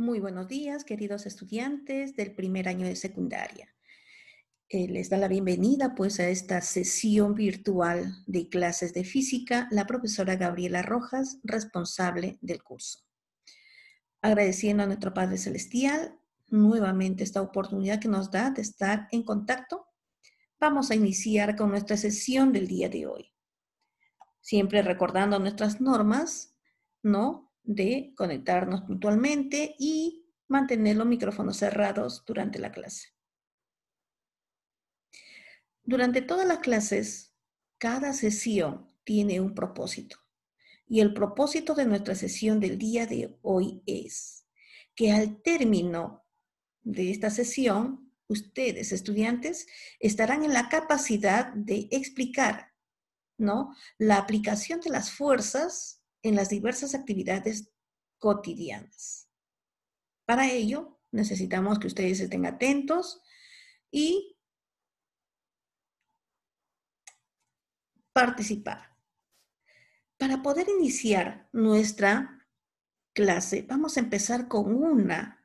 Muy buenos días, queridos estudiantes del primer año de secundaria. Eh, les da la bienvenida pues a esta sesión virtual de clases de física la profesora Gabriela Rojas, responsable del curso. Agradeciendo a nuestro Padre Celestial nuevamente esta oportunidad que nos da de estar en contacto, vamos a iniciar con nuestra sesión del día de hoy. Siempre recordando nuestras normas, ¿no? de conectarnos puntualmente y mantener los micrófonos cerrados durante la clase. Durante todas las clases, cada sesión tiene un propósito. Y el propósito de nuestra sesión del día de hoy es que al término de esta sesión, ustedes, estudiantes, estarán en la capacidad de explicar ¿no? la aplicación de las fuerzas en las diversas actividades cotidianas. Para ello, necesitamos que ustedes estén atentos y participar. Para poder iniciar nuestra clase, vamos a empezar con una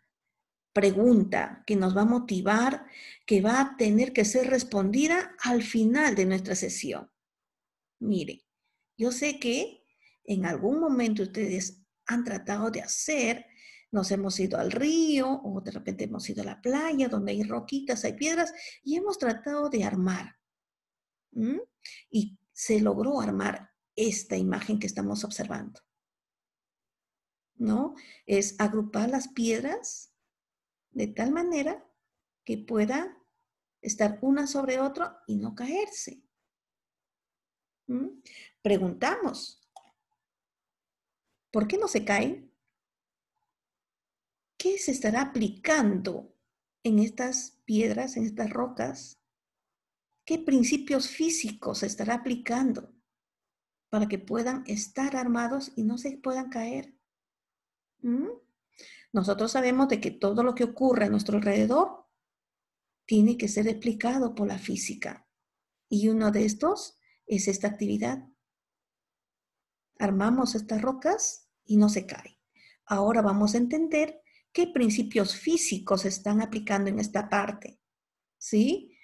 pregunta que nos va a motivar, que va a tener que ser respondida al final de nuestra sesión. Mire, yo sé que en algún momento ustedes han tratado de hacer, nos hemos ido al río o de repente hemos ido a la playa donde hay roquitas, hay piedras y hemos tratado de armar. Y se logró armar esta imagen que estamos observando. ¿No? Es agrupar las piedras de tal manera que puedan estar una sobre otra y no caerse. Preguntamos, ¿Por qué no se caen? ¿Qué se estará aplicando en estas piedras, en estas rocas? ¿Qué principios físicos se estará aplicando para que puedan estar armados y no se puedan caer? ¿Mm? Nosotros sabemos de que todo lo que ocurre a nuestro alrededor tiene que ser explicado por la física. Y uno de estos es esta actividad. Armamos estas rocas y no se cae. Ahora vamos a entender qué principios físicos se están aplicando en esta parte. ¿Sí?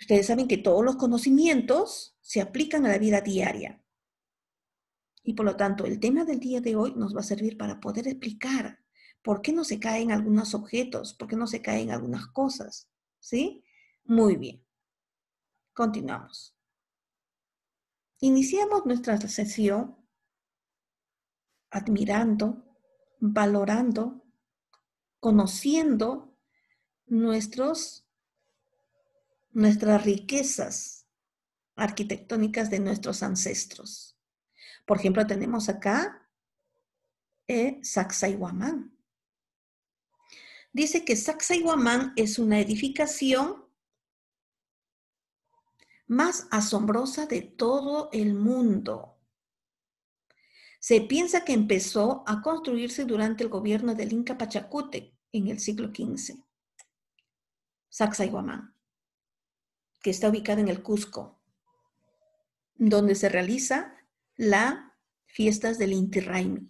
Ustedes saben que todos los conocimientos se aplican a la vida diaria. Y por lo tanto, el tema del día de hoy nos va a servir para poder explicar por qué no se caen algunos objetos, por qué no se caen algunas cosas. ¿Sí? Muy bien. Continuamos. Iniciamos nuestra sesión admirando, valorando, conociendo nuestros, nuestras riquezas arquitectónicas de nuestros ancestros. Por ejemplo, tenemos acá eh, Sacsayhuamán. Dice que Sacsayhuamán es una edificación más asombrosa de todo el mundo. Se piensa que empezó a construirse durante el gobierno del Inca Pachacute en el siglo XV. Sacsayhuamán, que está ubicado en el Cusco, donde se realiza la fiestas del Inti Raymi.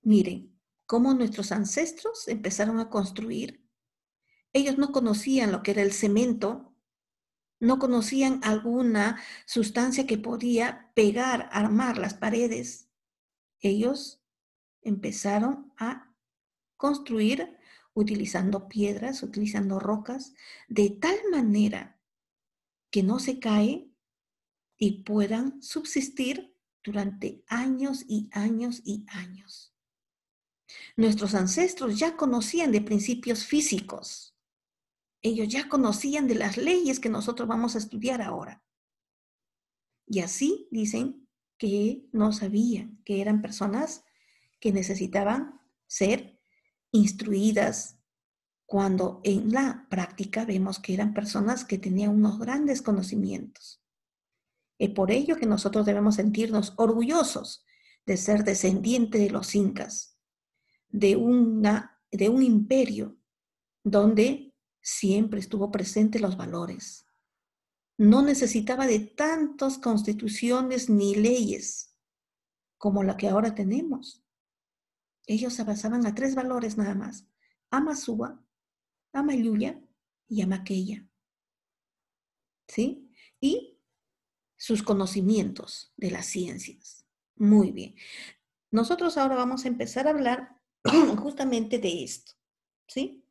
Miren cómo nuestros ancestros empezaron a construir. Ellos no conocían lo que era el cemento no conocían alguna sustancia que podía pegar, armar las paredes. Ellos empezaron a construir utilizando piedras, utilizando rocas, de tal manera que no se cae y puedan subsistir durante años y años y años. Nuestros ancestros ya conocían de principios físicos, ellos ya conocían de las leyes que nosotros vamos a estudiar ahora. Y así dicen que no sabían, que eran personas que necesitaban ser instruidas cuando en la práctica vemos que eran personas que tenían unos grandes conocimientos. Es por ello que nosotros debemos sentirnos orgullosos de ser descendientes de los incas, de, de un imperio donde siempre estuvo presente los valores. No necesitaba de tantas constituciones ni leyes como la que ahora tenemos. Ellos se basaban a tres valores nada más. Ama Suba, ama y ama aquella. ¿Sí? Y sus conocimientos de las ciencias. Muy bien. Nosotros ahora vamos a empezar a hablar justamente de esto. ¿Sí?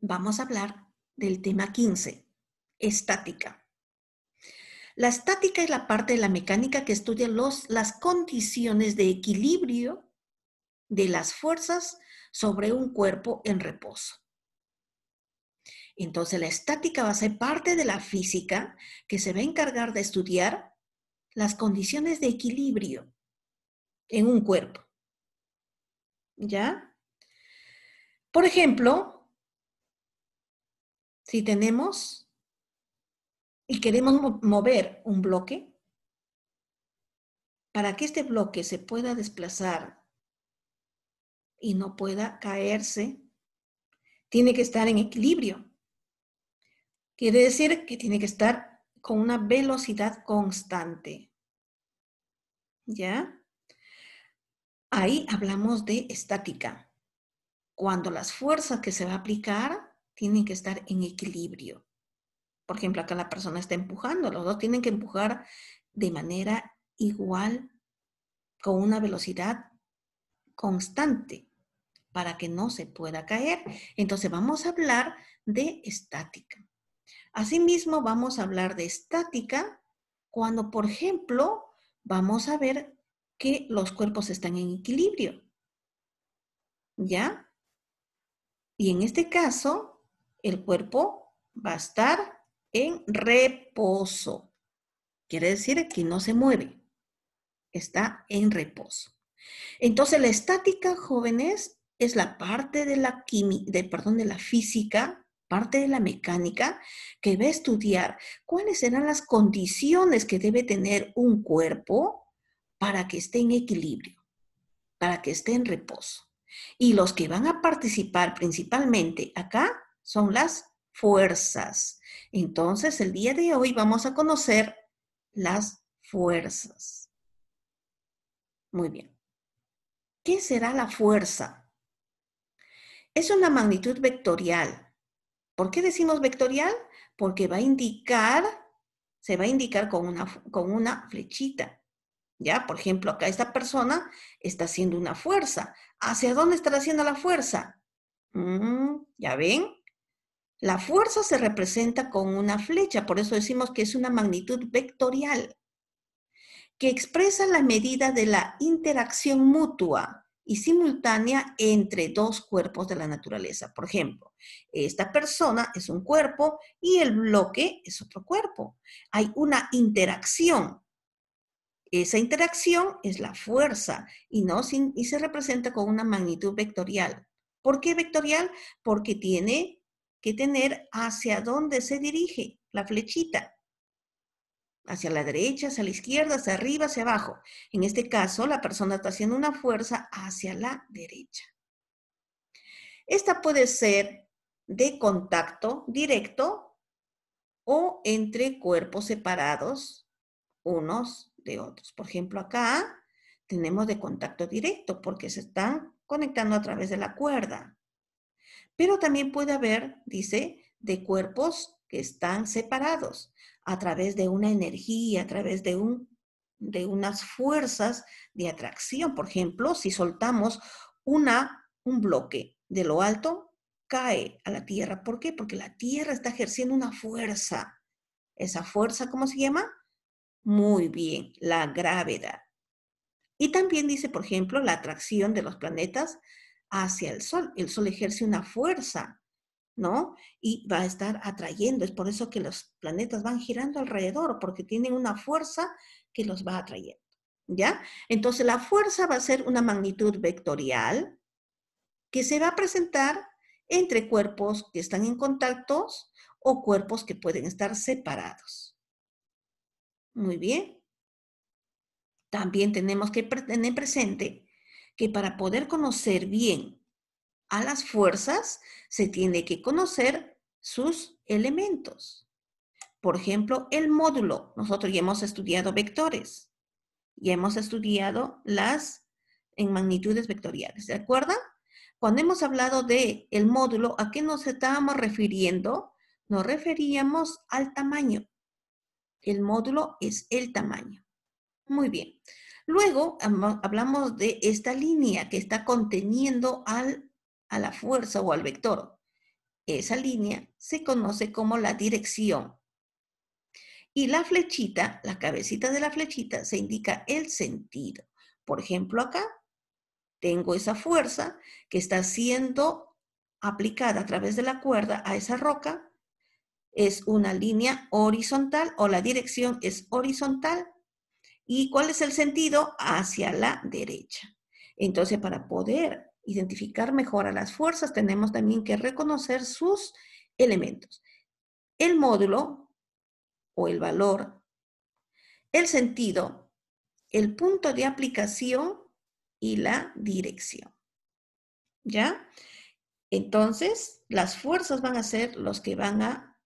vamos a hablar del tema 15, estática. La estática es la parte de la mecánica que estudia las condiciones de equilibrio de las fuerzas sobre un cuerpo en reposo. Entonces la estática va a ser parte de la física que se va a encargar de estudiar las condiciones de equilibrio en un cuerpo. ¿Ya? Por ejemplo, si tenemos y queremos mover un bloque, para que este bloque se pueda desplazar y no pueda caerse, tiene que estar en equilibrio. Quiere decir que tiene que estar con una velocidad constante. ¿Ya? Ahí hablamos de estática. Cuando las fuerzas que se va a aplicar tienen que estar en equilibrio. Por ejemplo, acá la persona está empujando, los dos tienen que empujar de manera igual, con una velocidad constante, para que no se pueda caer. Entonces vamos a hablar de estática. Asimismo, vamos a hablar de estática cuando, por ejemplo, vamos a ver que los cuerpos están en equilibrio. ¿Ya? Y en este caso, el cuerpo va a estar en reposo. Quiere decir que no se mueve, está en reposo. Entonces, la estática, jóvenes, es la parte de la, de, perdón, de la física, parte de la mecánica, que va a estudiar cuáles serán las condiciones que debe tener un cuerpo para que esté en equilibrio, para que esté en reposo. Y los que van a participar principalmente acá son las fuerzas. Entonces, el día de hoy vamos a conocer las fuerzas. Muy bien. ¿Qué será la fuerza? Es una magnitud vectorial. ¿Por qué decimos vectorial? Porque va a indicar, se va a indicar con una, con una flechita. ¿Ya? Por ejemplo, acá esta persona está haciendo una fuerza. ¿Hacia dónde estará haciendo la fuerza? Mm, ya ven, la fuerza se representa con una flecha, por eso decimos que es una magnitud vectorial, que expresa la medida de la interacción mutua y simultánea entre dos cuerpos de la naturaleza. Por ejemplo, esta persona es un cuerpo y el bloque es otro cuerpo. Hay una interacción. Esa interacción es la fuerza y, no, se representa con una magnitud vectorial. ¿Por qué vectorial? Porque tiene que tener hacia dónde se dirige la flechita. Hacia la derecha, hacia la izquierda, hacia arriba, hacia abajo. En este caso, la persona está haciendo una fuerza hacia la derecha. Esta puede ser de contacto directo o entre cuerpos separados unos de otros. Por ejemplo, acá tenemos de contacto directo porque se están conectando a través de la cuerda. Pero también puede haber, dice, de cuerpos que están separados a través de una energía, a través de, un, de unas fuerzas de atracción. Por ejemplo, si soltamos una, un bloque de lo alto, cae a la tierra. ¿Por qué? Porque la tierra está ejerciendo una fuerza. Esa fuerza, ¿cómo se llama? Muy bien, la gravedad. Y también dice, por ejemplo, la atracción de los planetas hacia el sol. El sol ejerce una fuerza, ¿no? Y va a estar atrayendo. Es por eso que los planetas van girando alrededor, porque tienen una fuerza que los va atrayendo. ¿Ya? Entonces la fuerza va a ser una magnitud vectorial que se va a presentar entre cuerpos que están en contactos o cuerpos que pueden estar separados. Muy bien. También tenemos que tener presente que para poder conocer bien a las fuerzas, se tiene que conocer sus elementos. Por ejemplo, el módulo. Nosotros ya hemos estudiado vectores. Ya hemos estudiado las en magnitudes vectoriales. ¿De acuerdo? Cuando hemos hablado de el módulo, ¿a qué nos estábamos refiriendo? Nos referíamos al tamaño. El módulo es el tamaño. Muy bien. Luego hablamos de esta línea que está conteniendo al, a la fuerza o al vector. Esa línea se conoce como la dirección. Y la flechita, la cabecita de la flechita, se indica el sentido. Por ejemplo, acá tengo esa fuerza que está siendo aplicada a través de la cuerda a esa roca. Es una línea horizontal o la dirección es horizontal ¿Y cuál es el sentido? Hacia la derecha. Entonces, para poder identificar mejor a las fuerzas, tenemos también que reconocer sus elementos. El módulo o el valor, el sentido, el punto de aplicación y la dirección. ¿Ya? Entonces, las fuerzas van a ser los que van a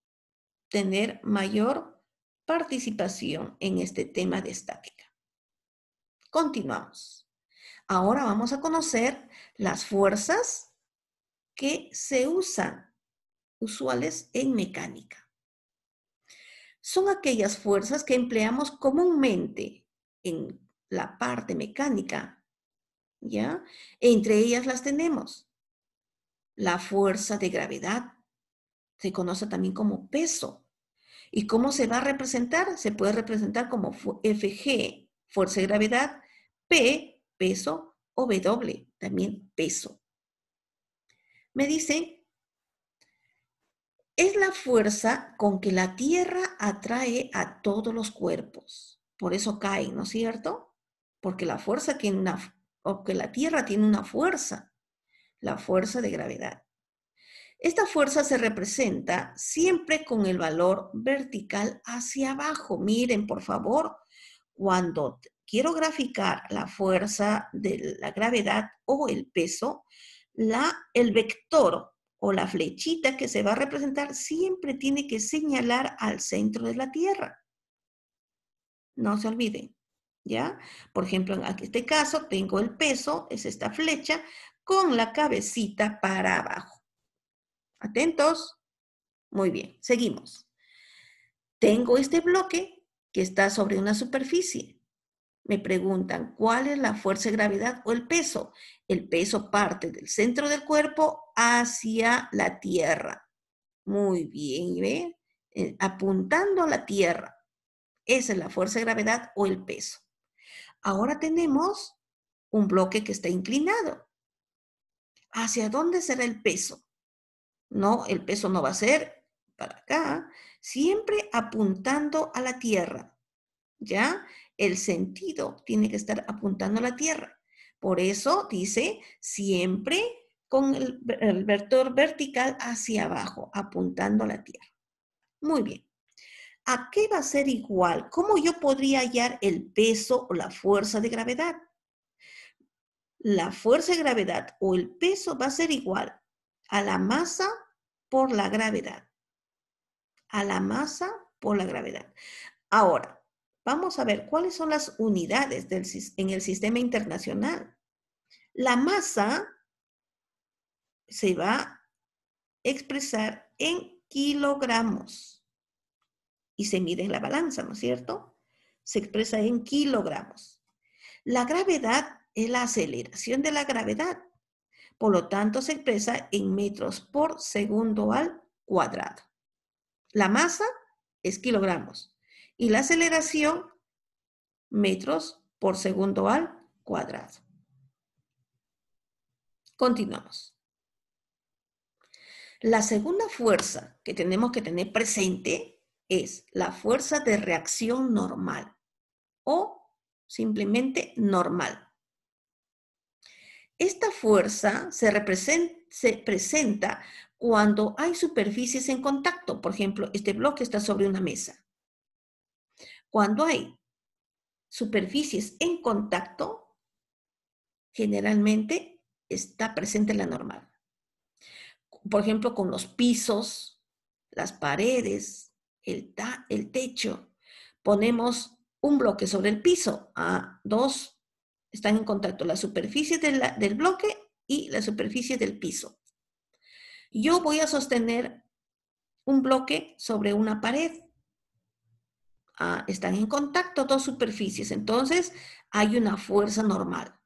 tener mayor participación en este tema de estática. Continuamos. Ahora vamos a conocer las fuerzas que se usan usuales en mecánica. Son aquellas fuerzas que empleamos comúnmente en la parte mecánica, ¿ya? Entre ellas las tenemos. La fuerza de gravedad, se conoce también como peso ¿Y cómo se va a representar? Se puede representar como FG, fuerza de gravedad, P, peso, o W, también peso. Me dicen, es la fuerza con que la Tierra atrae a todos los cuerpos. Por eso cae, ¿no es cierto? Porque la fuerza que la Tierra tiene una fuerza, la fuerza de gravedad. Esta fuerza se representa siempre con el valor vertical hacia abajo. Miren, por favor, cuando quiero graficar la fuerza de la gravedad o el peso, la, el vector o la flechita que se va a representar siempre tiene que señalar al centro de la Tierra. No se olviden, ¿ya? Por ejemplo, en este caso tengo el peso, es esta flecha, con la cabecita para abajo. ¿Atentos? Muy bien, seguimos. Tengo este bloque que está sobre una superficie. Me preguntan cuál es la fuerza de gravedad o el peso. El peso parte del centro del cuerpo hacia la tierra. Muy bien, ¿ve? Eh, apuntando a la tierra. Esa es la fuerza de gravedad o el peso. Ahora tenemos un bloque que está inclinado. ¿Hacia dónde será el peso? No, el peso no va a ser para acá, siempre apuntando a la tierra. ¿Ya? El sentido tiene que estar apuntando a la tierra. Por eso dice siempre con el, vector vertical hacia abajo, apuntando a la tierra. Muy bien. ¿A qué va a ser igual? ¿Cómo yo podría hallar el peso o la fuerza de gravedad? La fuerza de gravedad o el peso va a ser igual a la masa por la gravedad. A la masa por la gravedad. Ahora, vamos a ver cuáles son las unidades del, en el sistema internacional. La masa se va a expresar en kilogramos y se mide en la balanza, ¿no es cierto? Se expresa en kilogramos. La gravedad es la aceleración de la gravedad por lo tanto, se expresa en metros por segundo al cuadrado. La masa es kilogramos y la aceleración metros por segundo al cuadrado. Continuamos. La segunda fuerza que tenemos que tener presente es la fuerza de reacción normal o simplemente normal. Esta fuerza se, representa, presenta cuando hay superficies en contacto. Por ejemplo, este bloque está sobre una mesa. Cuando hay superficies en contacto, generalmente está presente la normal. Por ejemplo, con los pisos, las paredes, el, el techo. Ponemos un bloque sobre el piso, a dos están en contacto la superficie del bloque y la superficie del piso. Yo voy a sostener un bloque sobre una pared. Ah, están en contacto dos superficies, entonces hay una fuerza normal.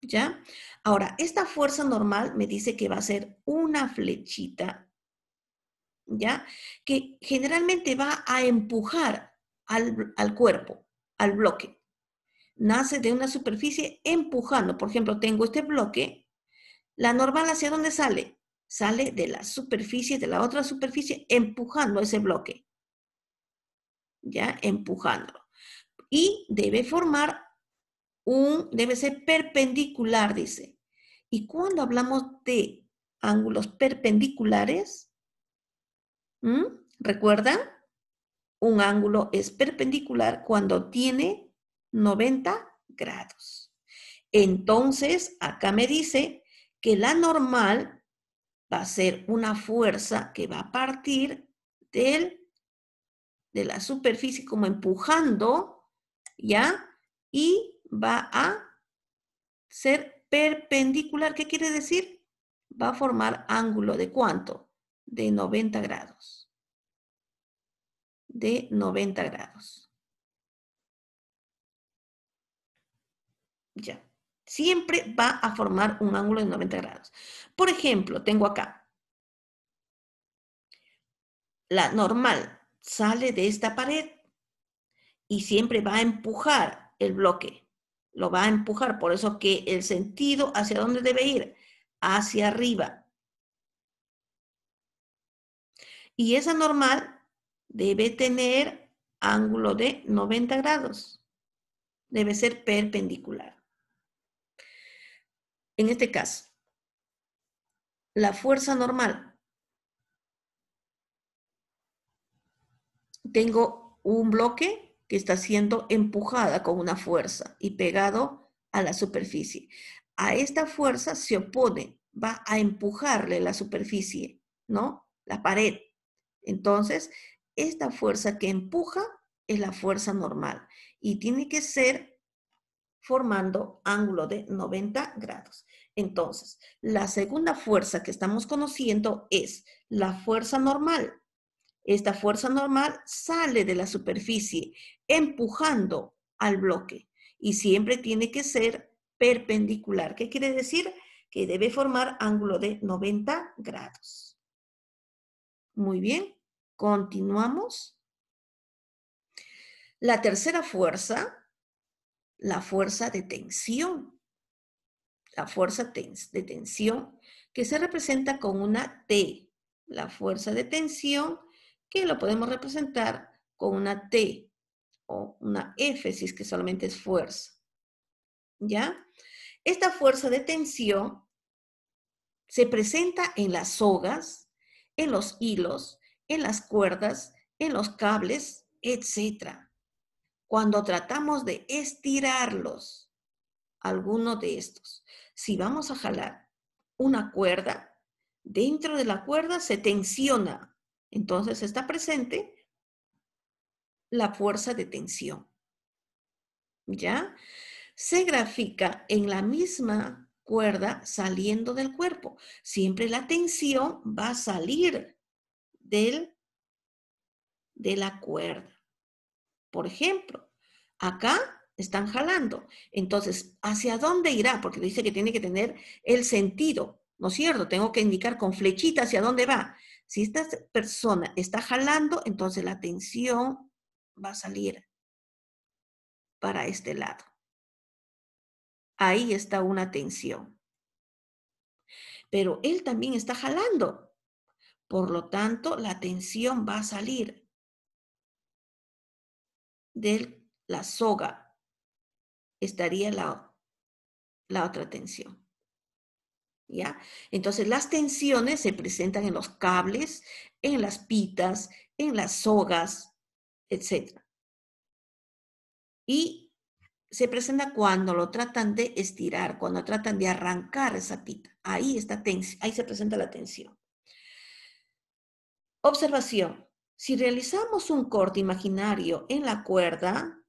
¿Ya? Ahora, esta fuerza normal me dice que va a ser una flechita, ¿ya? Que generalmente va a empujar al, al cuerpo, al bloque nace de una superficie empujando. Por ejemplo, tengo este bloque. La normal hacia dónde sale? Sale de la superficie, de la otra superficie, empujando ese bloque. ¿Ya? Empujándolo. Y debe formar un, debe ser perpendicular, dice. Y cuando hablamos de ángulos perpendiculares, ¿recuerdan? Un ángulo es perpendicular cuando tiene 90 grados. Entonces, acá me dice que la normal va a ser una fuerza que va a partir del, de la superficie como empujando, ¿ya? Y va a ser perpendicular. ¿Qué quiere decir? Va a formar ángulo de cuánto? De 90 grados. De 90 grados. Ya. Siempre va a formar un ángulo de 90 grados. Por ejemplo, tengo acá. La normal sale de esta pared y siempre va a empujar el bloque. Lo va a empujar, por eso que el sentido hacia dónde debe ir, hacia arriba. Y esa normal debe tener ángulo de 90 grados. Debe ser perpendicular. En este caso, la fuerza normal. Tengo un bloque que está siendo empujada con una fuerza y pegado a la superficie. A esta fuerza se opone, va a empujarle la superficie, ¿no? La pared. Entonces, esta fuerza que empuja es la fuerza normal y tiene que ser formando ángulo de 90 grados. Entonces, la segunda fuerza que estamos conociendo es la fuerza normal. Esta fuerza normal sale de la superficie empujando al bloque y siempre tiene que ser perpendicular. ¿Qué quiere decir? Que debe formar ángulo de 90 grados. Muy bien, continuamos. La tercera fuerza, la fuerza de tensión la fuerza de tensión, que se representa con una T. La fuerza de tensión, que lo podemos representar con una T o una F, que solamente es fuerza. ¿Ya? Esta fuerza de tensión se presenta en las sogas, en los hilos, en las cuerdas, en los cables, etc. Cuando tratamos de estirarlos, alguno de estos. Si vamos a jalar una cuerda, dentro de la cuerda se tensiona. Entonces está presente la fuerza de tensión. ¿Ya? Se grafica en la misma cuerda saliendo del cuerpo. Siempre la tensión va a salir del, de la cuerda. Por ejemplo, acá están jalando. Entonces, ¿hacia dónde irá? Porque dice que tiene que tener el sentido, ¿no es cierto? Tengo que indicar con flechita hacia dónde va. Si esta persona está jalando, entonces la tensión va a salir para este lado. Ahí está una tensión. Pero él también está jalando. Por lo tanto, la tensión va a salir de la soga estaría la, la otra tensión. ¿Ya? Entonces las tensiones se presentan en los cables, en las pitas, en las sogas, etc. Y se presenta cuando lo tratan de estirar, cuando tratan de arrancar esa pita. Ahí, está ahí se presenta la tensión. Observación. Si realizamos un corte imaginario en la cuerda,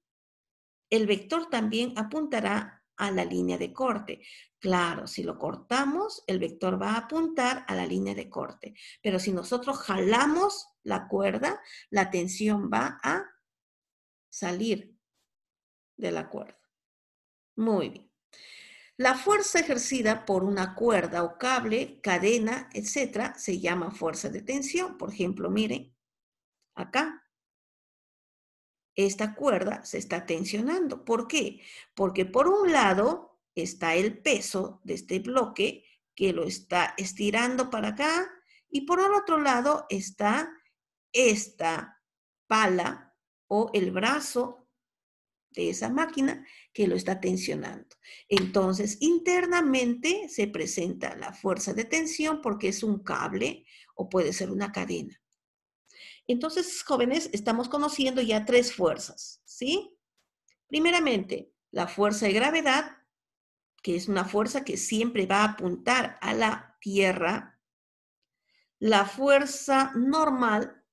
el vector también apuntará a la línea de corte. Claro, si lo cortamos, el vector va a apuntar a la línea de corte. Pero si nosotros jalamos la cuerda, la tensión va a salir de la cuerda. Muy bien. La fuerza ejercida por una cuerda o cable, cadena, etcétera, se llama fuerza de tensión. Por ejemplo, miren, acá esta cuerda se está tensionando. ¿Por qué? Porque por un lado está el peso de este bloque que lo está estirando para acá y por el otro lado está esta pala o el brazo de esa máquina que lo está tensionando. Entonces, internamente se presenta la fuerza de tensión porque es un cable o puede ser una cadena. Entonces, jóvenes, estamos conociendo ya tres fuerzas, ¿sí? Primeramente, la fuerza de gravedad, que es una fuerza que siempre va a apuntar a la Tierra. La fuerza normal,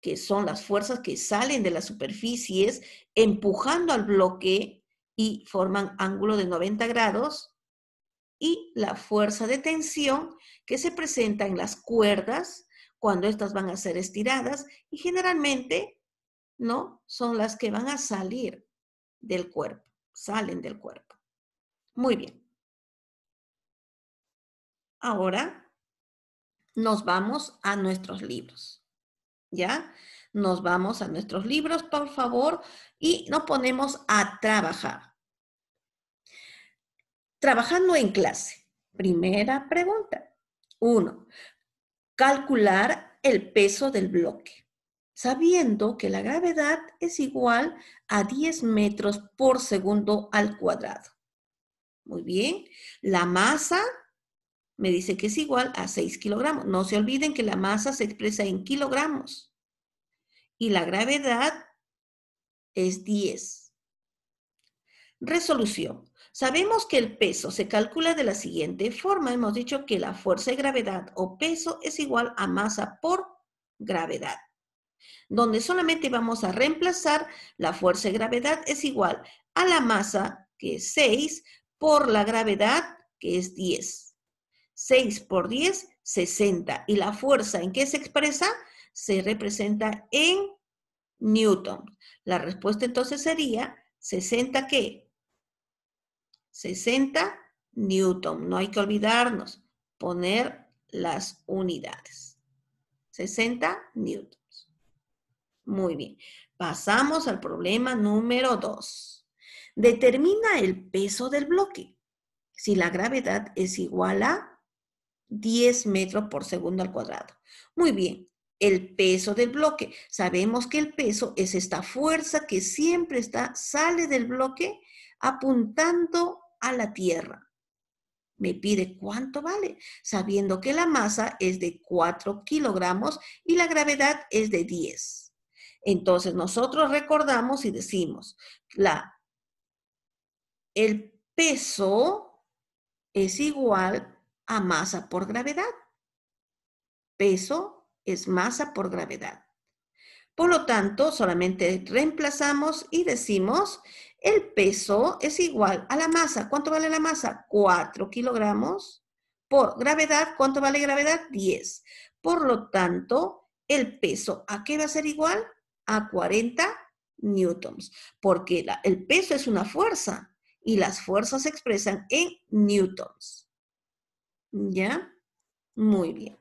que son las fuerzas que salen de las superficies empujando al bloque y forman ángulo de 90 grados. Y la fuerza de tensión que se presenta en las cuerdas, cuando estas van a ser estiradas y generalmente, ¿no? Son las que van a salir del cuerpo, salen del cuerpo. Muy bien. Ahora nos vamos a nuestros libros, ¿ya? Nos vamos a nuestros libros, por favor, y nos ponemos a trabajar. Trabajando en clase. Primera pregunta. Uno, calcular el peso del bloque, sabiendo que la gravedad es igual a 10 metros por segundo al cuadrado. Muy bien, la masa me dice que es igual a 6 kilogramos. No se olviden que la masa se expresa en kilogramos y la gravedad es 10. Resolución. Sabemos que el peso se calcula de la siguiente forma. Hemos dicho que la fuerza de gravedad o peso es igual a masa por gravedad, donde solamente vamos a reemplazar la fuerza de gravedad es igual a la masa, que es 6, por la gravedad, que es 10. 6 por 10, 60. ¿Y la fuerza en qué se expresa? Se representa en Newton. La respuesta entonces sería 60 que 60 Newton. No hay que olvidarnos poner las unidades. 60 newtons. Muy bien. Pasamos al problema número 2. Determina el peso del bloque. Si la gravedad es igual a 10 metros por segundo al cuadrado. Muy bien. El peso del bloque. Sabemos que el peso es esta fuerza que siempre está, sale del bloque apuntando a la Tierra. Me pide cuánto vale, sabiendo que la masa es de 4 kilogramos y la gravedad es de 10. Entonces nosotros recordamos y decimos, la, el peso es igual a masa por gravedad. Peso es masa por gravedad. Por lo tanto, solamente reemplazamos y decimos el peso es igual a la masa. ¿Cuánto vale la masa? 4 kilogramos. Por gravedad, ¿cuánto vale gravedad? 10. Por lo tanto, el peso, ¿a qué va a ser igual? A 40 newtons, porque el peso es una fuerza y las fuerzas se expresan en newtons. ¿Ya? Muy bien.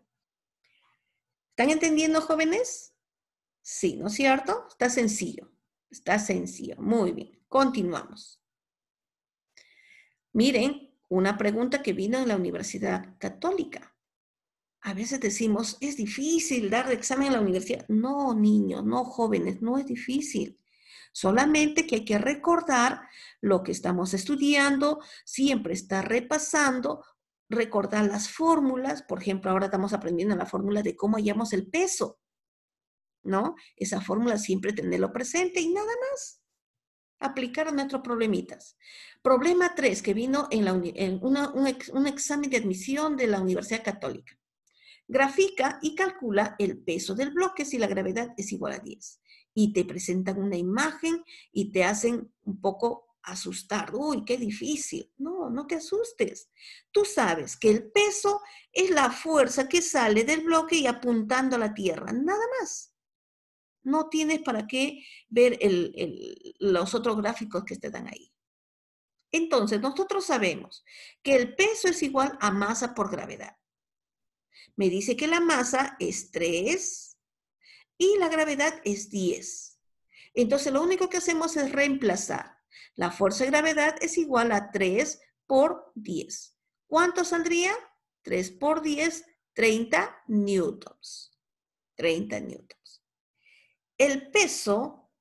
¿Están entendiendo, jóvenes? Sí, ¿no es cierto? Está sencillo. Está sencillo. Muy bien. Continuamos. Miren, una pregunta que vino de la Universidad Católica. A veces decimos, es difícil dar examen en la universidad. No, niños, no jóvenes, no es difícil. Solamente que hay que recordar lo que estamos estudiando, siempre estar repasando, recordar las fórmulas. Por ejemplo, ahora estamos aprendiendo la fórmula de cómo hallamos el peso, ¿no? Esa fórmula siempre tenerlo presente y nada más a nuestros problemitas. Problema 3, que vino en, un, un examen de admisión de la Universidad Católica. Grafica y calcula el peso del bloque si la gravedad es igual a 10. Y te presentan una imagen y te hacen un poco asustar. Uy, qué difícil. No, no te asustes. Tú sabes que el peso es la fuerza que sale del bloque y apuntando a la Tierra, nada más. No tienes para qué ver los otros gráficos que te dan ahí. Entonces, nosotros sabemos que el peso es igual a masa por gravedad. Me dice que la masa es 3 y la gravedad es 10. Entonces, lo único que hacemos es reemplazar. La fuerza de gravedad es igual a 3 por 10. ¿Cuánto saldría? 3 por 10, 30 newtons. 30 newtons. El peso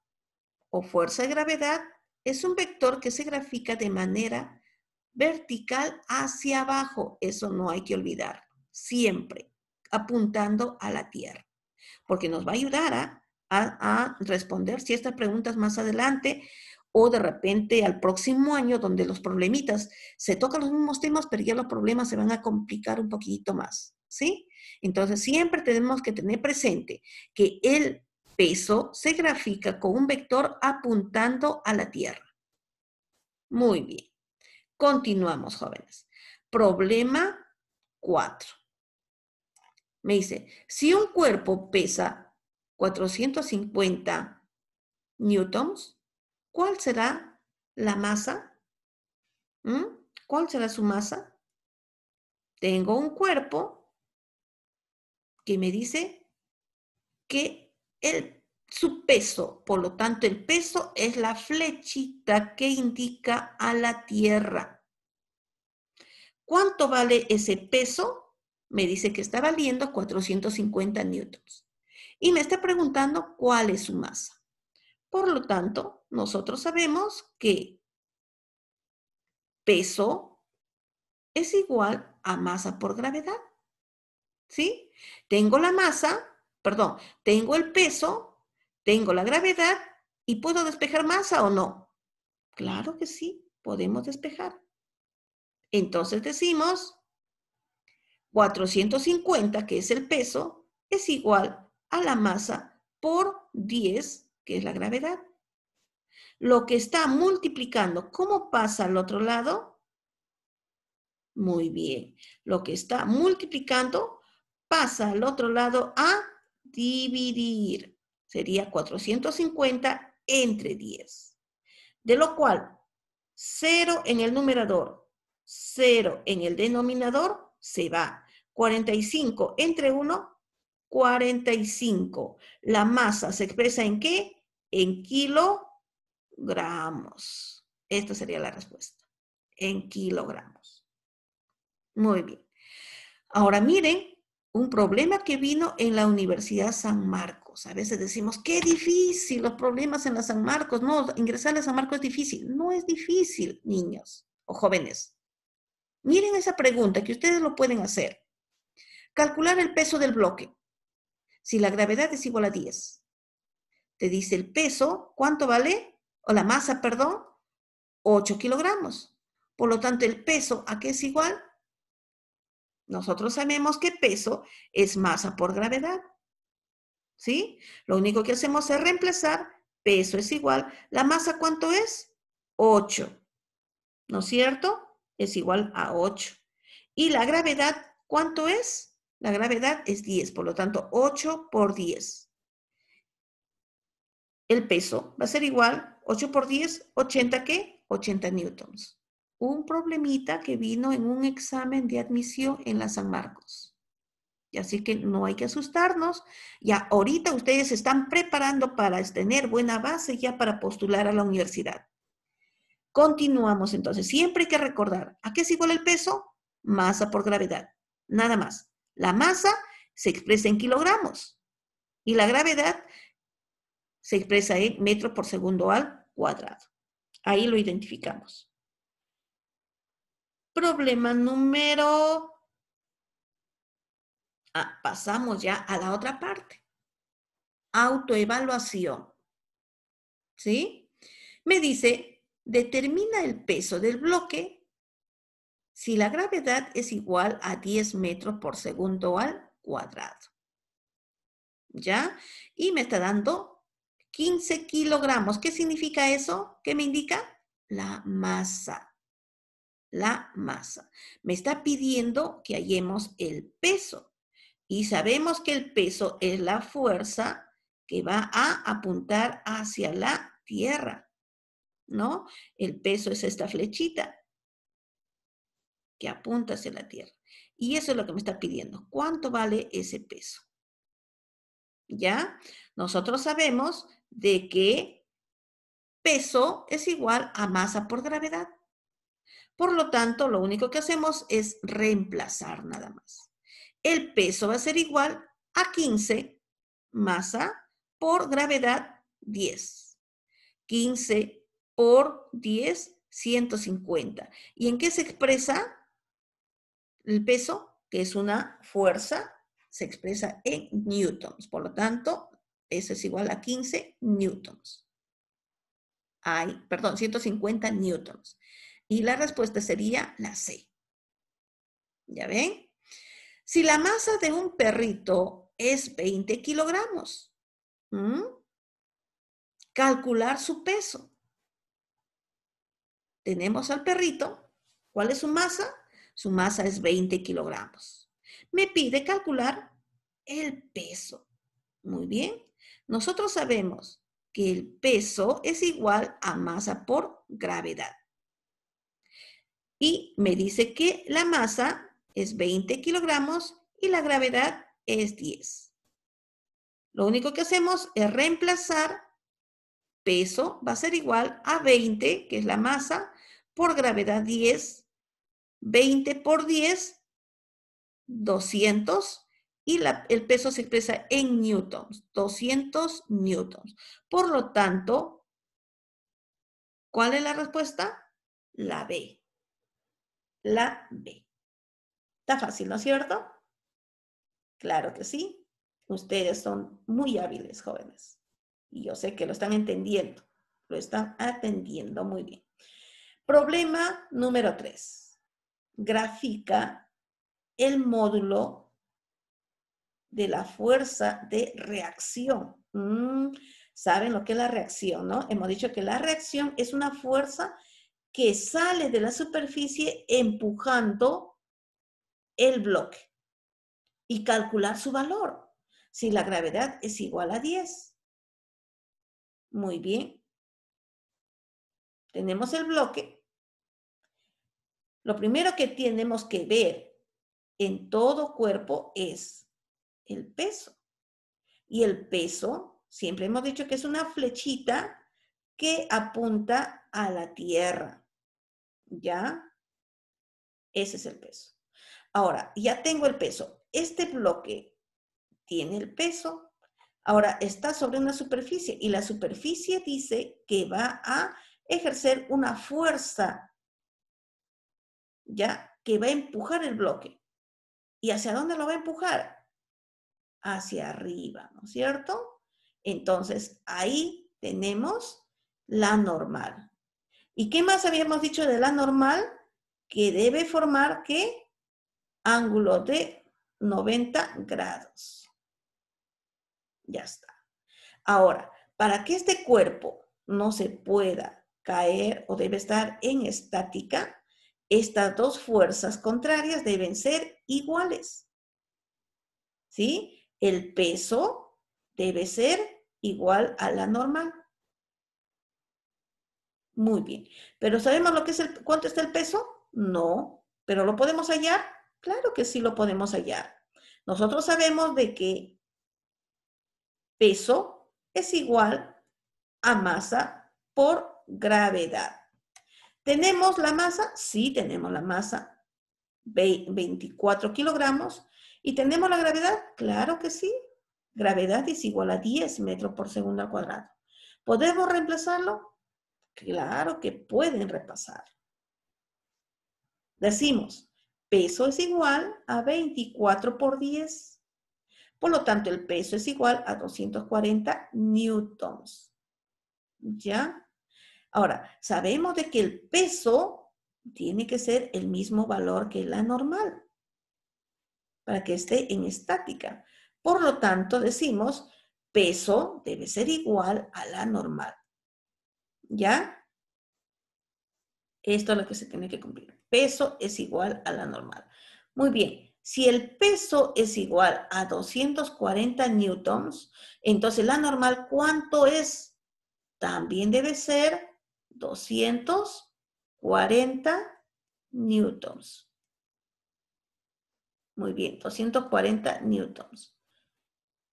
o fuerza de gravedad es un vector que se grafica de manera vertical hacia abajo. Eso no hay que olvidar, siempre apuntando a la Tierra, porque nos va a ayudar a, responder ciertas preguntas más adelante o de repente al próximo año donde los problemitas se tocan los mismos temas, pero ya los problemas se van a complicar un poquito más, ¿sí? Entonces siempre tenemos que tener presente que el peso se grafica con un vector apuntando a la Tierra. Muy bien. Continuamos, jóvenes. Problema 4. Me dice, si un cuerpo pesa 450 newtons, ¿cuál será la masa? ¿Mm? ¿Cuál será su masa? Tengo un cuerpo que me dice que el, su peso. Por lo tanto, el peso es la flechita que indica a la Tierra. ¿Cuánto vale ese peso? Me dice que está valiendo 450 newtons. Y me está preguntando cuál es su masa. Por lo tanto, nosotros sabemos que peso es igual a masa por gravedad. ¿Sí? Tengo la masa, perdón, tengo el peso, tengo la gravedad y puedo despejar masa o no. Claro que sí, podemos despejar. Entonces decimos 450, que es el peso, es igual a la masa por 10, que es la gravedad. Lo que está multiplicando, ¿cómo pasa al otro lado? Muy bien. Lo que está multiplicando pasa al otro lado a dividir. Sería 450 entre 10. De lo cual, 0 en el numerador, 0 en el denominador, se va. 45 entre 1, 45. La masa se expresa en qué? En kilogramos. Esta sería la respuesta. En kilogramos. Muy bien. Ahora miren un problema que vino en la Universidad San Marcos. A veces decimos, qué difícil los problemas en la San Marcos. No, ingresar a la San Marcos es difícil. No es difícil, niños o jóvenes. Miren esa pregunta que ustedes lo pueden hacer. Calcular el peso del bloque. Si la gravedad es igual a 10, te dice el peso, ¿cuánto vale? O la masa, perdón, 8 kilogramos. Por lo tanto, el peso, ¿a qué es igual? Nosotros sabemos que peso es masa por gravedad. ¿Sí? Lo único que hacemos es reemplazar peso es igual. ¿La masa cuánto es? 8. ¿No es cierto? Es igual a 8. ¿Y la gravedad cuánto es? La gravedad es 10, por lo tanto 8 por 10. El peso va a ser igual, 8 por 10, 80 qué? 80 newtons un problemita que vino en un examen de admisión en la San Marcos. Y así que no hay que asustarnos. Ya ahorita ustedes se están preparando para tener buena base ya para postular a la universidad. Continuamos entonces. Siempre hay que recordar, ¿a qué es igual el peso? Masa por gravedad. Nada más. La masa se expresa en kilogramos y la gravedad se expresa en metro por segundo al cuadrado. Ahí lo identificamos. Problema número... Ah, pasamos ya a la otra parte. Autoevaluación. ¿Sí? Me dice, determina el peso del bloque si la gravedad es igual a 10 metros por segundo al cuadrado. ¿Ya? Y me está dando 15 kilogramos. ¿Qué significa eso? ¿Qué me indica? La masa la masa. Me está pidiendo que hallemos el peso. Y sabemos que el peso es la fuerza que va a apuntar hacia la tierra. ¿No? El peso es esta flechita que apunta hacia la tierra. Y eso es lo que me está pidiendo. ¿Cuánto vale ese peso? ¿Ya? Nosotros sabemos de que peso es igual a masa por gravedad. Por lo tanto, lo único que hacemos es reemplazar nada más. El peso va a ser igual a 15 masa por gravedad 10. 15 por 10, 150. ¿Y en qué se expresa el peso? Que es una fuerza, se expresa en newtons. Por lo tanto, eso es igual a 15 newtons. Ay, perdón, 150 newtons. Y la respuesta sería la C. ¿Ya ven? Si la masa de un perrito es 20 kilogramos, calcular su peso. Tenemos al perrito. ¿Cuál es su masa? Su masa es 20 kilogramos. Me pide calcular el peso. Muy bien. Nosotros sabemos que el peso es igual a masa por gravedad y me dice que la masa es 20 kilogramos y la gravedad es 10. Lo único que hacemos es reemplazar peso, va a ser igual a 20, que es la masa, por gravedad 10, 20 por 10, 200, y el peso se expresa en newtons, 200 newtons. Por lo tanto, ¿cuál es la respuesta? La B la B. Está fácil, ¿no es cierto? Claro que sí. Ustedes son muy hábiles, jóvenes. Y yo sé que lo están entendiendo, lo están atendiendo muy bien. Problema número 3. Grafica el módulo de la fuerza de reacción. Mm, Saben lo que es la reacción, ¿no? Hemos dicho que la reacción es una fuerza que sale de la superficie empujando el bloque y calcular su valor. Si la gravedad es igual a 10. Muy bien. Tenemos el bloque. Lo primero que tenemos que ver en todo cuerpo es el peso. Y el peso, siempre hemos dicho que es una flechita que apunta a la tierra. ¿Ya? Ese es el peso. Ahora, ya tengo el peso. Este bloque tiene el peso. Ahora está sobre una superficie y la superficie dice que va a ejercer una fuerza, ¿ya? Que va a empujar el bloque. ¿Y hacia dónde lo va a empujar? Hacia arriba, ¿no es cierto? Entonces, ahí tenemos la normal. ¿Y qué más habíamos dicho de la normal? Que debe formar qué? Ángulo de 90 grados. Ya está. Ahora, para que este cuerpo no se pueda caer o debe estar en estática, estas dos fuerzas contrarias deben ser iguales. ¿Sí? El peso debe ser igual a la normal. Muy bien. ¿Pero sabemos lo que es el, cuánto está el peso? No. ¿Pero lo podemos hallar? Claro que sí lo podemos hallar. Nosotros sabemos de que peso es igual a masa por gravedad. ¿Tenemos la masa? Sí, tenemos la masa, 24 kilogramos. ¿Y tenemos la gravedad? Claro que sí. Gravedad es igual a 10 metros por segundo al cuadrado. ¿Podemos reemplazarlo? Claro que pueden repasar. Decimos, peso es igual a 24 por 10. Por lo tanto, el peso es igual a 240 newtons. ¿Ya? Ahora, sabemos de que el peso tiene que ser el mismo valor que la normal para que esté en estática. Por lo tanto, decimos, peso debe ser igual a la normal. ¿Ya? Esto es lo que se tiene que cumplir. Peso es igual a la normal. Muy bien. Si el peso es igual a 240 newtons, entonces la normal, ¿cuánto es? También debe ser 240 newtons. Muy bien, 240 newtons.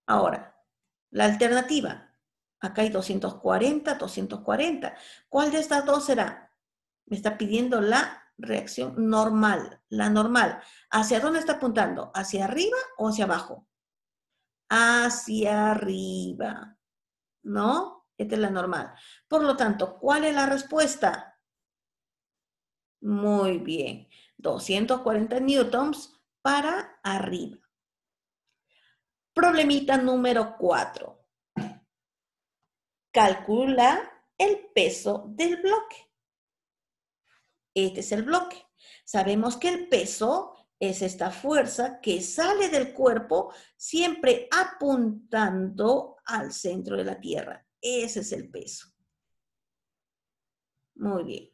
Ahora, la alternativa. Acá hay 240, 240. ¿Cuál de estas dos será? Me está pidiendo la reacción normal, la normal. ¿Hacia dónde está apuntando? ¿Hacia arriba o hacia abajo? Hacia arriba, ¿no? Esta es la normal. Por lo tanto, ¿cuál es la respuesta? Muy bien, 240 newtons para arriba. Problemita número 4 calcula el peso del bloque. Este es el bloque. Sabemos que el peso es esta fuerza que sale del cuerpo siempre apuntando al centro de la Tierra. Ese es el peso. Muy bien.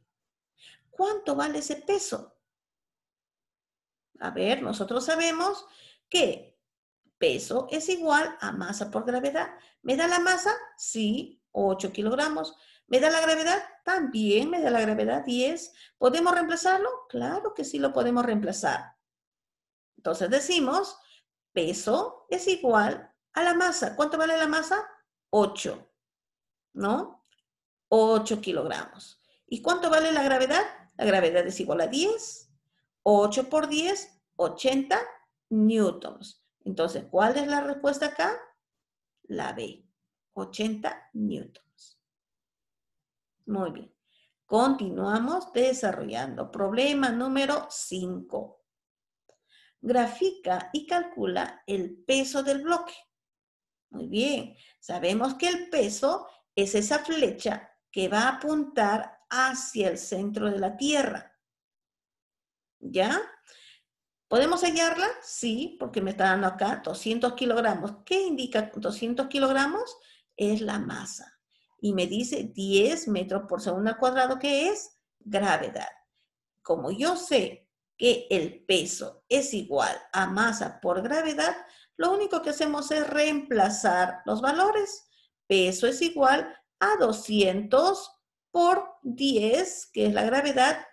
¿Cuánto vale ese peso? A ver, nosotros sabemos que peso es igual a masa por gravedad. ¿Me da la masa? Sí. 8 kilogramos. ¿Me da la gravedad? También me da la gravedad 10. ¿Podemos reemplazarlo? Claro que sí lo podemos reemplazar. Entonces decimos, peso es igual a la masa. ¿Cuánto vale la masa? 8, ¿no? 8 kilogramos. ¿Y cuánto vale la gravedad? La gravedad es igual a 10. 8 por 10, 80 newtons. Entonces, ¿cuál es la respuesta acá? La B. 80 newtons. Muy bien. Continuamos desarrollando. Problema número 5. Grafica y calcula el peso del bloque. Muy bien. Sabemos que el peso es esa flecha que va a apuntar hacia el centro de la Tierra. ¿Ya? ¿Podemos sellarla? Sí, porque me está dando acá 200 kilogramos. ¿Qué indica 200 kilogramos? es la masa. Y me dice 10 metros por segundo cuadrado, que es gravedad. Como yo sé que el peso es igual a masa por gravedad, lo único que hacemos es reemplazar los valores. Peso es igual a 200 por 10, que es la gravedad,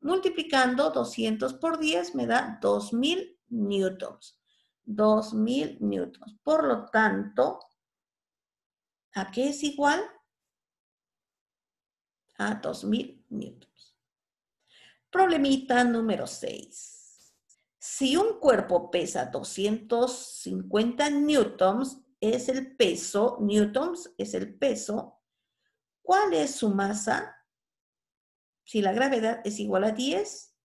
multiplicando 200 por 10 me da 2000 newtons. 2000 newtons. Por lo tanto, ¿A qué es igual? A 2000 newtons. Problemita número 6. Si un cuerpo pesa 250 newtons, es el peso, newtons es el peso, ¿cuál es su masa? Si la gravedad es igual a 10,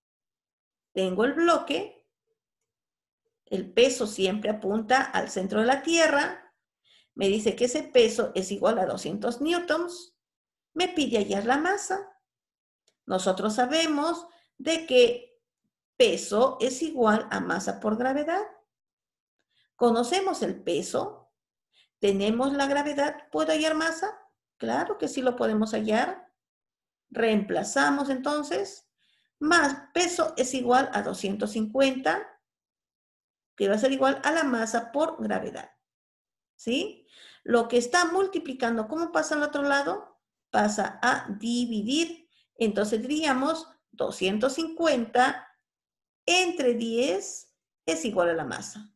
tengo el bloque, el peso siempre apunta al centro de la Tierra, me dice que ese peso es igual a 200 newtons, me pide hallar la masa. Nosotros sabemos de que peso es igual a masa por gravedad. Conocemos el peso, tenemos la gravedad, ¿puedo hallar masa? Claro que sí lo podemos hallar. Reemplazamos entonces, más peso es igual a 250, que va a ser igual a la masa por gravedad. ¿sí? Lo que está multiplicando, ¿cómo pasa al otro lado? Pasa a dividir. Entonces diríamos 250 entre 10 es igual a la masa.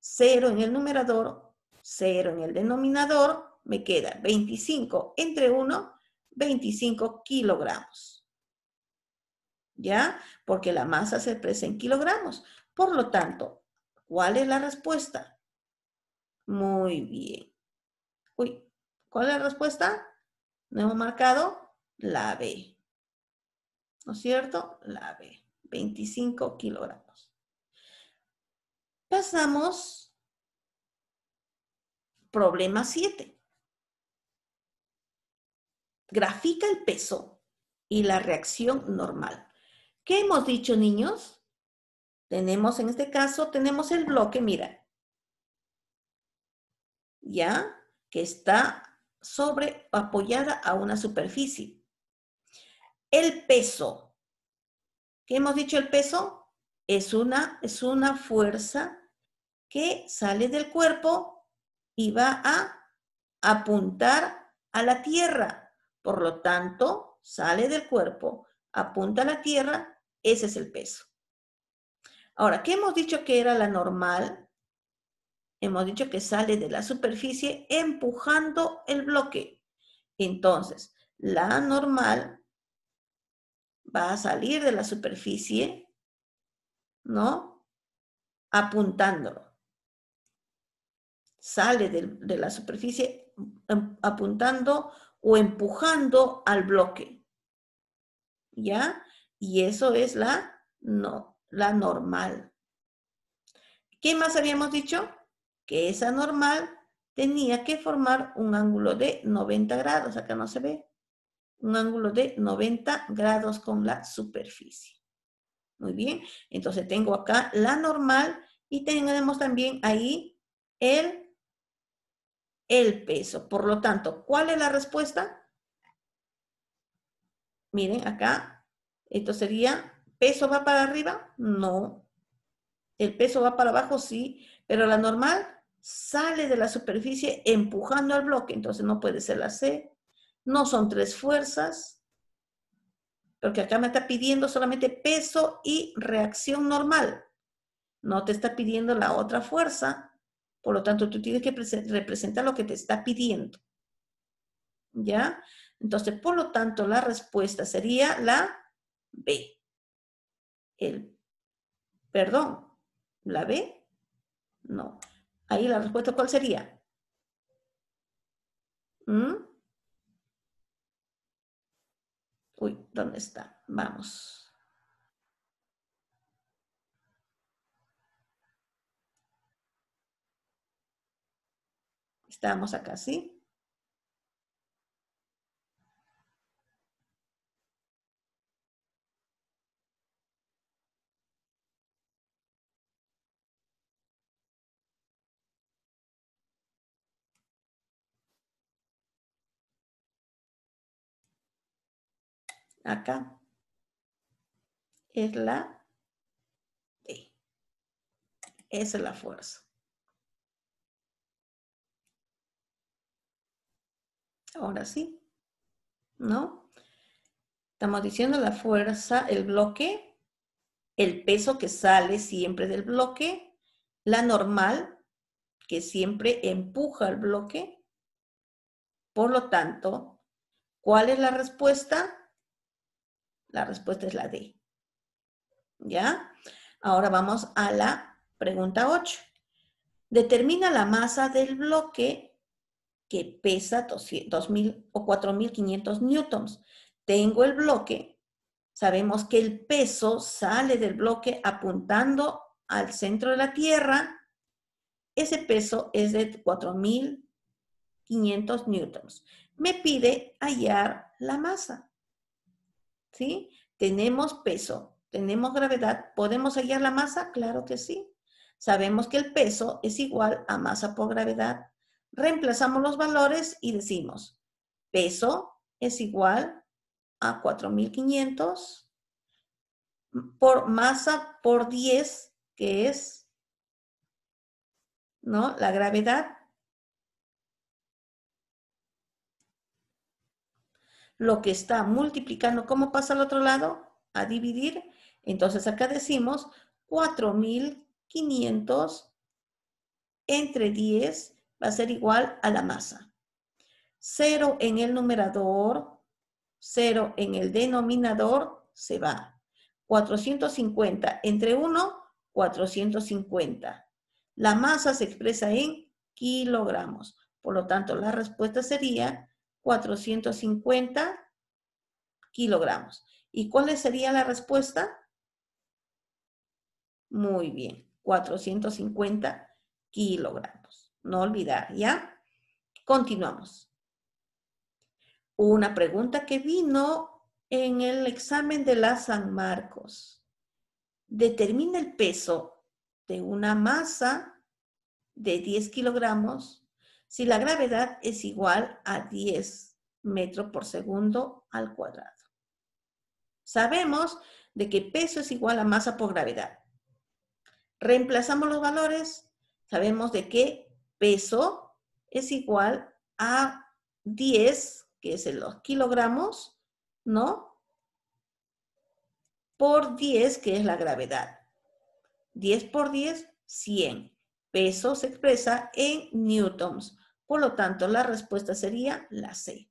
0 en el numerador, 0 en el denominador, me queda 25 entre 1, 25 kilogramos. ¿Ya? Porque la masa se expresa en kilogramos. Por lo tanto, ¿cuál es la respuesta? Muy bien. Uy, ¿cuál es la respuesta? No hemos marcado la B. ¿No es cierto? La B. 25 kilogramos. Pasamos problema 7. Grafica el peso y la reacción normal. ¿Qué hemos dicho, niños? Tenemos, en este caso, tenemos el bloque, mira, ¿ya? Que está sobre apoyada a una superficie. El peso. ¿Qué hemos dicho el peso? Es una, es una fuerza que sale del cuerpo y va a apuntar a la tierra. Por lo tanto, sale del cuerpo, apunta a la tierra, ese es el peso. Ahora, ¿qué hemos dicho que era la normal? hemos dicho que sale de la superficie empujando el bloque. Entonces, la normal va a salir de la superficie, ¿no? Apuntándolo. Sale de, de la superficie em, apuntando o empujando al bloque. ¿Ya? Y eso es la, no, la normal. ¿Qué más habíamos dicho? que esa normal tenía que formar un ángulo de 90 grados, acá no se ve, un ángulo de 90 grados con la superficie. Muy bien, entonces tengo acá la normal y tenemos también ahí el, el peso. Por lo tanto, ¿cuál es la respuesta? Miren acá, esto sería, ¿peso va para arriba? No. ¿El peso va para abajo? Sí. Pero la normal sale de la superficie empujando al bloque, entonces no puede ser la C, no son tres fuerzas, porque acá me está pidiendo solamente peso y reacción normal, no te está pidiendo la otra fuerza, por lo tanto tú tienes que representar lo que te está pidiendo. ¿Ya? Entonces, por lo tanto, la respuesta sería la B. El, perdón, la B, no. Ahí la respuesta cuál sería. ¿Mm? Uy, ¿dónde está? Vamos. Estamos acá, ¿sí? acá. Es la Esa es la fuerza. Ahora sí. ¿No? Estamos diciendo la fuerza, el bloque, el peso que sale siempre del bloque, la normal, que siempre empuja al bloque. Por lo tanto, ¿cuál es la respuesta? La respuesta es la D. ¿Ya? Ahora vamos a la pregunta 8. Determina la masa del bloque que pesa 2.000 o 4.500 newtons. Tengo el bloque. Sabemos que el peso sale del bloque apuntando al centro de la Tierra. Ese peso es de 4.500 newtons. Me pide hallar la masa. ¿sí? Tenemos peso, tenemos gravedad, ¿podemos hallar la masa? Claro que sí. Sabemos que el peso es igual a masa por gravedad. Reemplazamos los valores y decimos, peso es igual a 4500 por masa por 10, que es ¿no? la gravedad, lo que está multiplicando, ¿cómo pasa al otro lado? A dividir. Entonces acá decimos 4.500 entre 10 va a ser igual a la masa. Cero en el numerador, cero en el denominador, se va. 450 entre 1, 450. La masa se expresa en kilogramos. Por lo tanto, la respuesta sería 450 kilogramos. ¿Y cuál sería la respuesta? Muy bien, 450 kilogramos. No olvidar, ¿ya? Continuamos. Una pregunta que vino en el examen de la San Marcos. Determina el peso de una masa de 10 kilogramos si la gravedad es igual a 10 metros por segundo al cuadrado. Sabemos de que peso es igual a masa por gravedad. Reemplazamos los valores, sabemos de que peso es igual a 10, que es en los kilogramos, ¿no? Por 10, que es la gravedad. 10 por 10, 100 peso se expresa en newtons. Por lo tanto, la respuesta sería la C.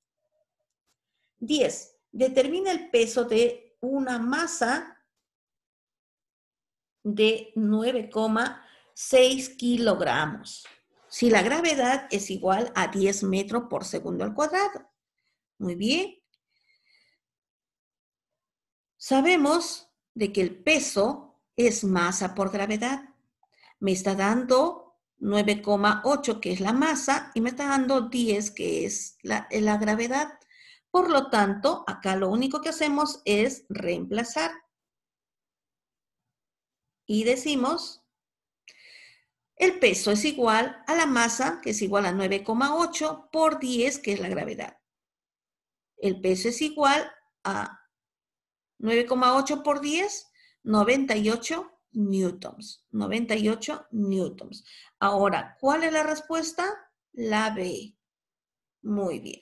10. Determina el peso de una masa de 9,6 kilogramos. Si la gravedad es igual a 10 metros por segundo al cuadrado. Muy bien. Sabemos de que el peso es masa por gravedad me está dando 9,8, que es la masa, y me está dando 10, que es la, gravedad. Por lo tanto, acá lo único que hacemos es reemplazar. Y decimos, el peso es igual a la masa, que es igual a 9,8, por 10, que es la gravedad. El peso es igual a 9,8 por 10, 98 newtons, 98 newtons. Ahora, ¿cuál es la respuesta? La B. Muy bien.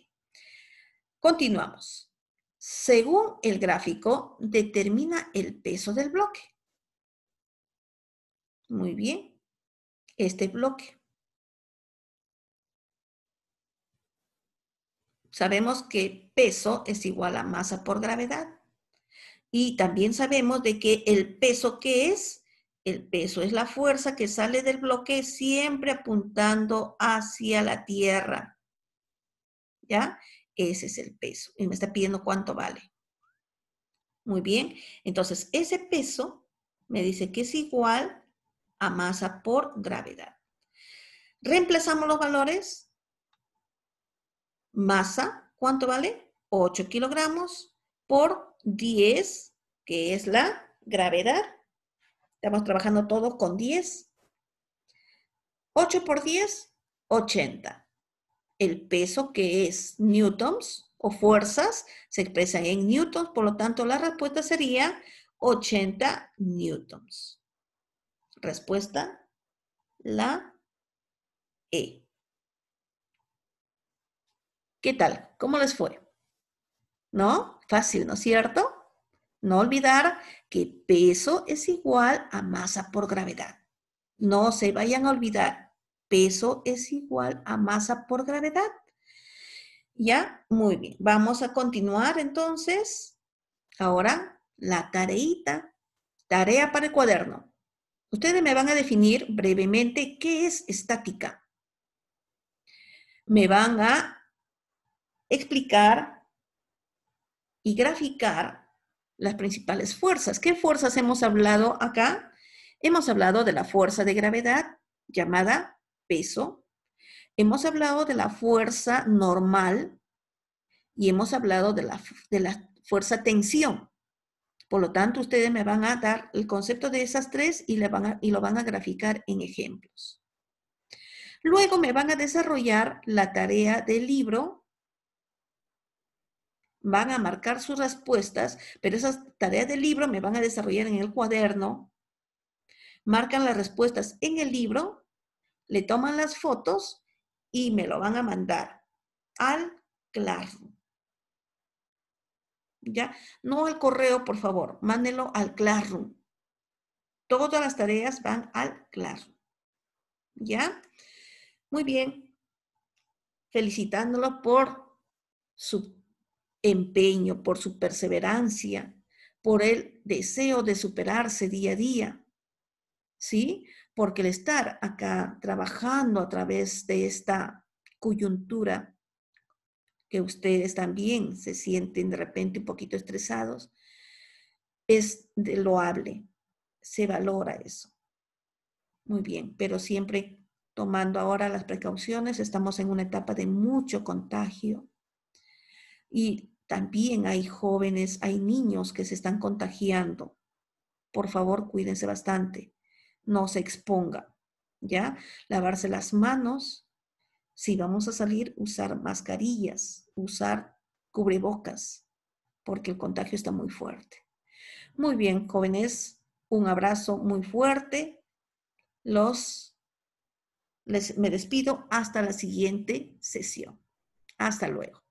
Continuamos. Según el gráfico, determina el peso del bloque. Muy bien. Este bloque. Sabemos que peso es igual a masa por gravedad. Y también sabemos de que el peso que es el peso es la fuerza que sale del bloque siempre apuntando hacia la tierra. ¿Ya? Ese es el peso. Y me está pidiendo cuánto vale. Muy bien. Entonces, ese peso me dice que es igual a masa por gravedad. Reemplazamos los valores. Masa, ¿cuánto vale? 8 kilogramos por 10, que es la gravedad Estamos trabajando todos con 10. 8 por 10, 80. El peso que es newtons o fuerzas se expresa en newtons, por lo tanto la respuesta sería 80 newtons. Respuesta, la E. ¿Qué tal? ¿Cómo les fue? ¿No? Fácil, ¿no es cierto? No olvidar que peso es igual a masa por gravedad. No se vayan a olvidar, peso es igual a masa por gravedad. ¿Ya? Muy bien. Vamos a continuar entonces. Ahora, la tareita. Tarea para el cuaderno. Ustedes me van a definir brevemente qué es estática. Me van a explicar y graficar las principales fuerzas. ¿Qué fuerzas hemos hablado acá? Hemos hablado de la fuerza de gravedad llamada peso. Hemos hablado de la fuerza normal y hemos hablado de la, de la fuerza tensión. Por lo tanto, ustedes me van a dar el concepto de esas tres y, le van y lo van a graficar en ejemplos. Luego me van a desarrollar la tarea del libro van a marcar sus respuestas, pero esas tareas del libro me van a desarrollar en el cuaderno. Marcan las respuestas en el libro, le toman las fotos y me lo van a mandar al Classroom. ¿Ya? No al correo, por favor, mándenlo al Classroom. Todas las tareas van al Classroom. ¿Ya? Muy bien. Felicitándolo por su empeño, por su perseverancia, por el deseo de superarse día a día. ¿Sí? Porque el estar acá trabajando a través de esta coyuntura, que ustedes también se sienten de repente un poquito estresados, es loable, se valora eso. Muy bien, pero siempre tomando ahora las precauciones, estamos en una etapa de mucho contagio y también hay jóvenes, hay niños que se están contagiando. Por favor, cuídense bastante. No se exponga, ¿ya? Lavarse las manos. Si vamos a salir, usar mascarillas, usar cubrebocas, porque el contagio está muy fuerte. Muy bien, jóvenes, un abrazo muy fuerte. Los me despido hasta la siguiente sesión. Hasta luego.